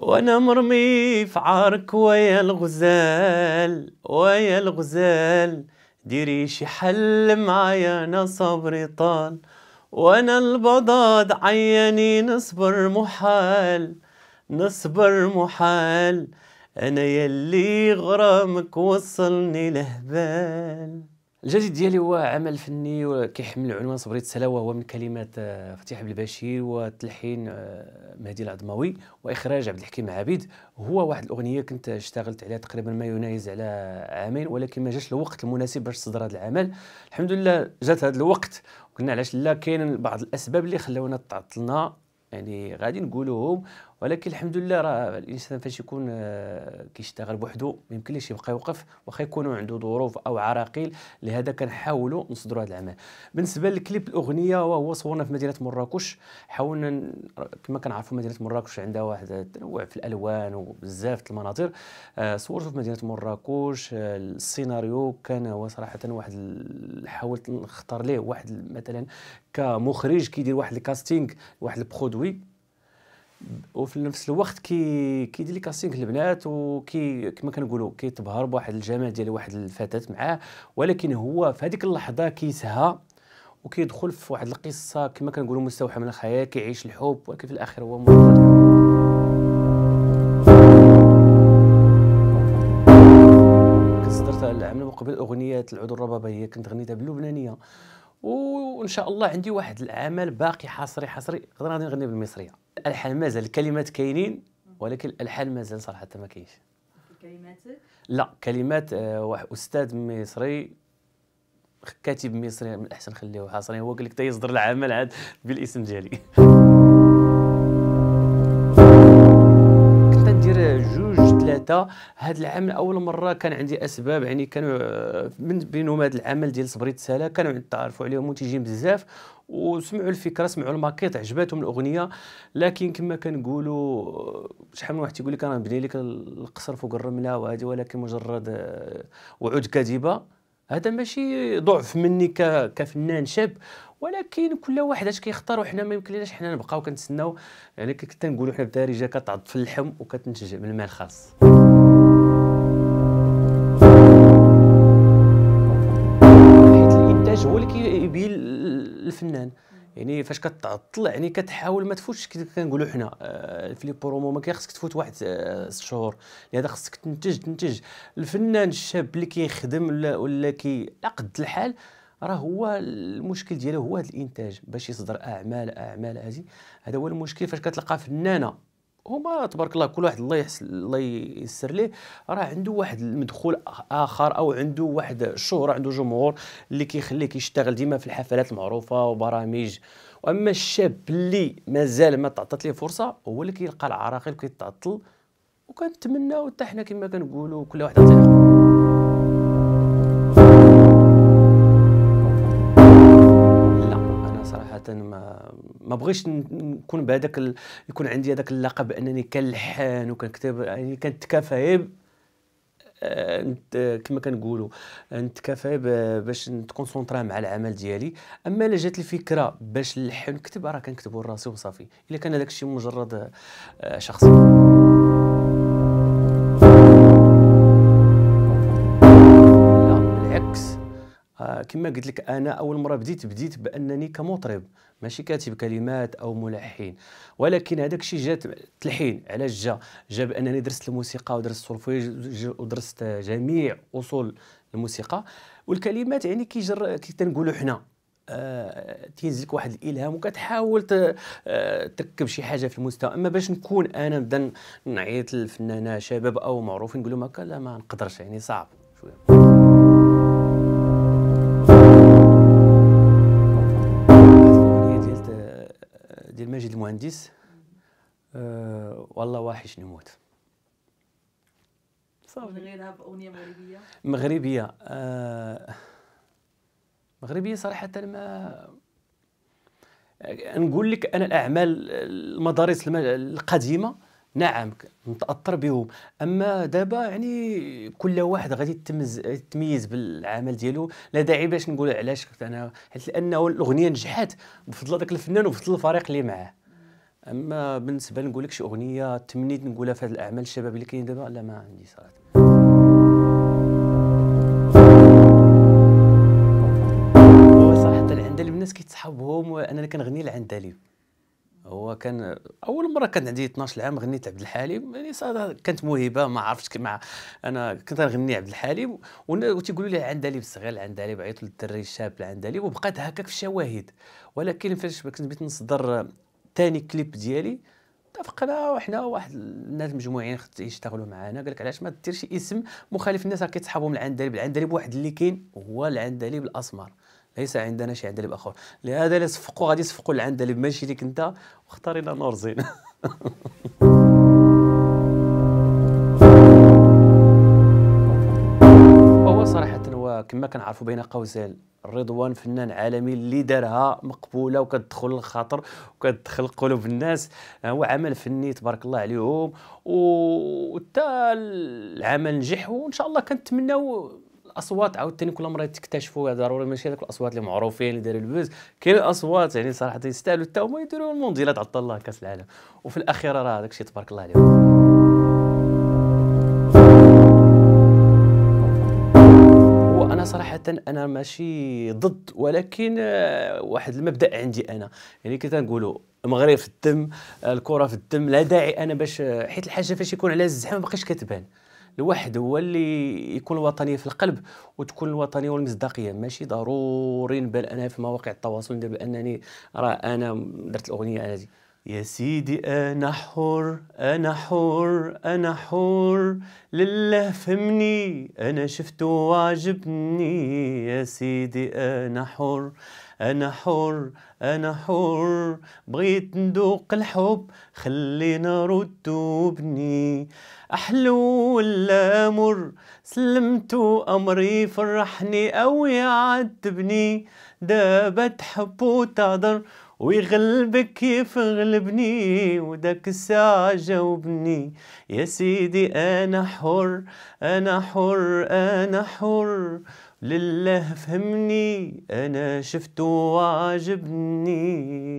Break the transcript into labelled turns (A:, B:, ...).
A: وانا مرمي في عارك ويا الغزال ويا الغزال ديري شي حل معايا انا صبري طال وانا البضاد عياني نصبر محال نصبر محال انا يلي غرامك وصلني لهبال الجديد ديالي هو عمل فني كيحمل عنوان صبريت السلاوة وهو
B: من كلمات آه، فتيح بالبشير وتلحين آه، مهدي العظماوي واخراج عبد الحكيم عبيد هو واحد الاغنيه كنت اشتغلت عليها تقريبا ما يناهز على عامين ولكن ما جاش الوقت المناسب باش تصدر هذا العمل الحمد لله جات هذا الوقت وقلنا علاش لا كاين بعض الاسباب اللي خلونا تعطلنا يعني غادي نقولوهم ولكن الحمد لله راه الانسان فاش يكون آه، كيشتغل بوحدو ما يمكنليش يبقى يوقف واخا يكونوا عنده ظروف او عراقيل لهذا كنحاولوا نصدروا هذا العمل بالنسبه للكليب الاغنيه وهو صورنا في مدينه مراكش حاولنا كما كنعرفوا مدينه مراكش عندها واحد التنوع في الالوان وبزاف المناظر آه، صورته في مدينه مراكش آه، السيناريو كان هو صراحه واحد حاولت نختار ليه واحد مثلا كمخرج كيدير واحد الكاستينغ واحد البرودوي وفي نفس الوقت كي كيدير لي كاسينغ البنات وكي كما كنقولوا كيتبهر بواحد الجمال ديال واحد الفتاه معاه ولكن هو في هذيك اللحظه كيسهى وكيدخل في واحد القصه كما كنقولوا مستوحى من الخيال كيعيش الحب ولكن في الاخر هو مرتبط العام اللي قبل اغنيه العود الربابه هي كنت غنيتها باللبنانيه وان شاء الله عندي واحد العمل باقي حصري حصري غادي نغني بالمصريه الالحان مازال الكلمات كاينين ولكن الالحان مازال صراحه ما كاينش لا كلمات آه، واحد استاذ مصري كاتب مصري من الاحسن خليه حاصرين هو قال لك تيصدر العمل عاد بالاسم ديالي حتى هذا العام اول مره كان عندي اسباب يعني كانوا آه، من بينهم هذا العمل ديال صبري تسالا كانوا تعرفوا عليهم منتجين بزاف وسمعوا الفكره سمعوا الماكيط عجباتهم الاغنيه لكن كما كنقولوا آه، شحال من واحد تيقول لك انا نبني لك القصر فوق الرمله وهذه ولكن مجرد آه، وعود كاذبه هذا ماشي ضعف مني كفنان شاب ولكن كل واحد اش كيختار وحنا ما يمكنلناش حنا نبقاو كنتسناو يعني كنت نقولوا حنا بالدارجه كتعض في اللحم وكتنتج من المال الخاص به الفنان يعني فاش كتطلع يعني كتحاول ما تفوتش كنقولوا حنا آه، في لي برومو ما خصك تفوت واحد الشهور شهور لهذا يعني خصك تنتج تنتج الفنان الشاب اللي كيخدم ولا ولا كي على قد الحال راه هو المشكل ديالو هو هذا الانتاج باش يصدر اعمال اعمال هذه هذا هو المشكل فاش كتلقى فنانه هما تبارك الله كل واحد الله يحسن الله ييسر ليه راه عنده واحد المدخول اخر او عنده واحد الشهره عنده جمهور اللي كيخليه كيشتغل ديما في الحفلات المعروفه وبرامج واما الشاب اللي مازال ما تعطات ليه فرصه هو اللي كيلقى العراقيل كيتعطل وكنتمناو حتى حنا كما كنقولوا كل واحد عطينا صراحه ما ما بغيتش نكون بهذاك ال... يكون عندي هذاك اللقب انني كنلحن وكنكتب يعني كنتكافى انت آه، كما كنقولوا نتكافى باش نتكونسونطرا مع العمل ديالي اما الا جات الفكره باش نلحن نكتب راه كنكتبو لراسي وصافي الا كان هذاك الشيء مجرد آه، شخصي كما قلت لك انا اول مره بديت بديت بانني كمطرب ماشي كاتب كلمات او ملحن ولكن هذاك الشيء جات تلحين علاش جا جا بانني درست الموسيقى ودرست السولفيج ودرست جميع اصول الموسيقى والكلمات يعني كيجر كي تنقولوا حنا آه تينزل لك واحد الالهام وكتحاول آه تركب شي حاجه في المستوى اما باش نكون انا نبدا نعيط للفنانه شباب او معروفين نقول لهم هكا لا ما نقدرش يعني صعب شويه ديال ماجد المهندس أه والله واحش نموت صافي غيرها باغنيه مغربيه مغربيه أه مغربيه صراحه ما آه، نقول لك انا الاعمال المدارس القديمه نعم متاثر بهم اما دابا يعني كل واحد غادي يتميز تميز بالعمل ديالو لا داعي باش نقول علاش انا حيت لانه الاغنيه نجحت بفضل ذاك الفنان وبفضل الفريق اللي معاه اما بالنسبه نقول لك شي اغنيه تمنيت نقولها في هذه الاعمال الشباب اللي كاين دابا لا ما عندي صراحه صراحه العندليب الناس كيتصحابهم وانا اللي كنغني العندليب هو كان اول مره كان عندي 12 عام غنيت عبد الحليم يعني كانت موهبه ما عرفتش مع انا كنت غني عبد الحليم وتيقولوا لي العندليب الصغير العندليب عيطوا للدري الشاب العندليب وبقات هكاك في الشواهد ولكن فاش كنت بغيت نصدر ثاني كليب ديالي اتفقنا وحنا واحد الناس مجموعين يشتغلوا معنا قال لك علاش ما ديرش اسم مخالف الناس كيتصحابوا من العندليب العندليب واحد اللي كاين هو العندليب الاسمر ليس عندنا شي عندلب اخر لهذا اللي صفقوا غادي يصفقوا العندلب ماشي ليك انت واختارينا نور زين هو صراحه كما كنعرفوا بين قوسين رضوان فنان عالمي اللي دارها مقبوله وكتدخل للخاطر وكتدخل قلوب الناس آه، هو عمل فني تبارك الله عليهم وحتى العمل نجح وان شاء الله كنتمناو اصوات عاوتاني كل مره تكتشفوا ضروري ماشي هذوك الاصوات اللي معروفين اللي داروا البوز كاين اصوات يعني صراحه يستاهلوا حتى هما يديروا المونديالات عطى الله كاس العالم وفي الاخيره راه هذاك الشيء تبارك الله عليهم صراحة أنا ماشي ضد ولكن آه، واحد المبدأ عندي أنا يعني كي تنقولوا المغرب في الدم آه، الكرة في الدم لا داعي أنا باش آه، حيت الحاجة فاش يكون على الزحام بقاش كتبان الواحد هو اللي يكون الوطنية في القلب وتكون الوطنيه والمصداقيه ماشي ضروري نبان انا في مواقع التواصل ندير بانني
A: راه انا درت الاغنيه هذه يا سيدي أنا حر أنا حر أنا حر لله فهمني أنا شفته وعجبني يا سيدي أنا حر أنا حر أنا حر بغيت ندوق الحب خلينا رد بني أحلو ولا مر سلمتو أمري فرحني أو يعذبني دابا تحب وتهضر ويغلبك كيف غلبني وداك الساعة جاوبني يا سيدي أنا حر أنا حر أنا حر لله فهمني انا شفته وعجبني